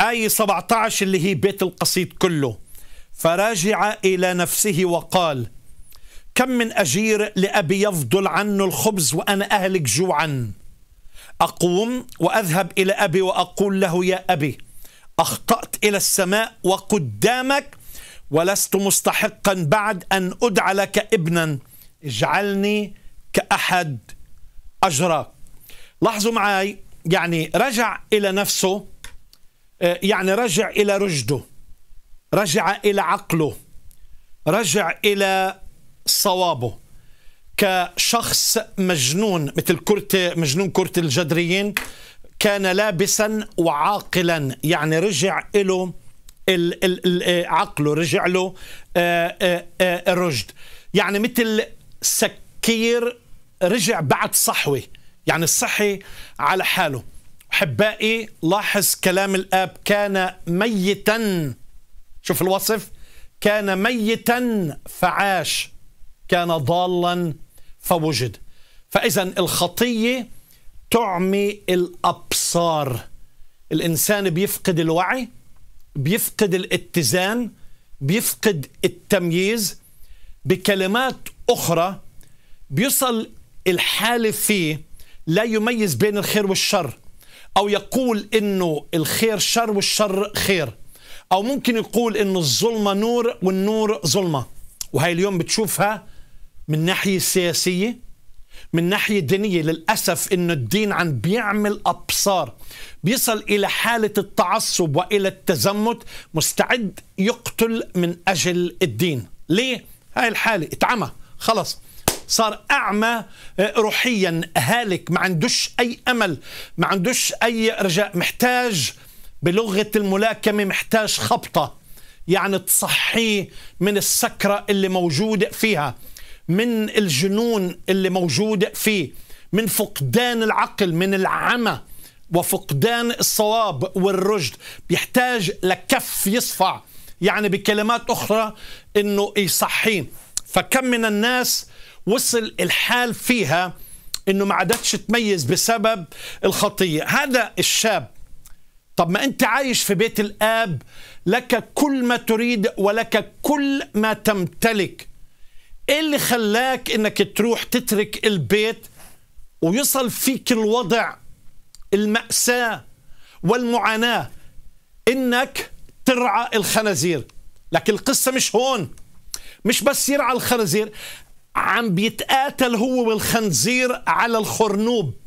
آية 17 اللي هي بيت القصيد كله فرجع إلى نفسه وقال كم من أجير لأبي يفضل عنه الخبز وأنا أهلك جوعا أقوم وأذهب إلى أبي وأقول له يا أبي أخطأت إلى السماء وقدامك ولست مستحقا بعد أن أدعى لك ابنا اجعلني كأحد أجراك لاحظوا معي يعني رجع إلى نفسه آه، يعني رجع إلى رشده رجع إلى عقله رجع إلى صوابه كشخص مجنون مثل كرة مجنون كرة الجدريين كان لابسا وعاقلا يعني رجع له آه، عقله رجع له آه، الرشد يعني مثل سكير رجع بعد صحوة يعني الصحي على حاله احبائي لاحظ كلام الاب كان ميتا شوف الوصف كان ميتا فعاش كان ضالا فوجد فاذا الخطيه تعمي الابصار الانسان بيفقد الوعي بيفقد الاتزان بيفقد التمييز بكلمات اخرى بيصل الحال فيه لا يميز بين الخير والشر أو يقول إنه الخير شر والشر خير أو ممكن يقول إنه الظلمة نور والنور ظلمة وهي اليوم بتشوفها من ناحية سياسية من ناحية دينية للأسف إنه الدين عم بيعمل أبصار بيصل إلى حالة التعصب وإلى التزمت مستعد يقتل من أجل الدين ليه؟ هاي الحالة اتعمى خلص صار اعمى آه، روحيا هالك ما عندوش اي امل ما عندوش اي رجاء محتاج بلغه الملاكمه محتاج خبطه يعني تصحيه من السكره اللي موجوده فيها من الجنون اللي موجود فيه من فقدان العقل من العمى وفقدان الصواب والرشد بيحتاج لكف يصفع يعني بكلمات أخرى أنه يصحيه فكم من الناس وصل الحال فيها انه ما عادتش تميز بسبب الخطيه هذا الشاب طب ما انت عايش في بيت الاب لك كل ما تريد ولك كل ما تمتلك ايه اللي خلاك انك تروح تترك البيت ويصل فيك الوضع المأساة والمعاناة انك ترعى الخنازير لكن القصة مش هون مش بس يرعى الخنازير عم بيتقاتل هو والخنزير على الخرنوب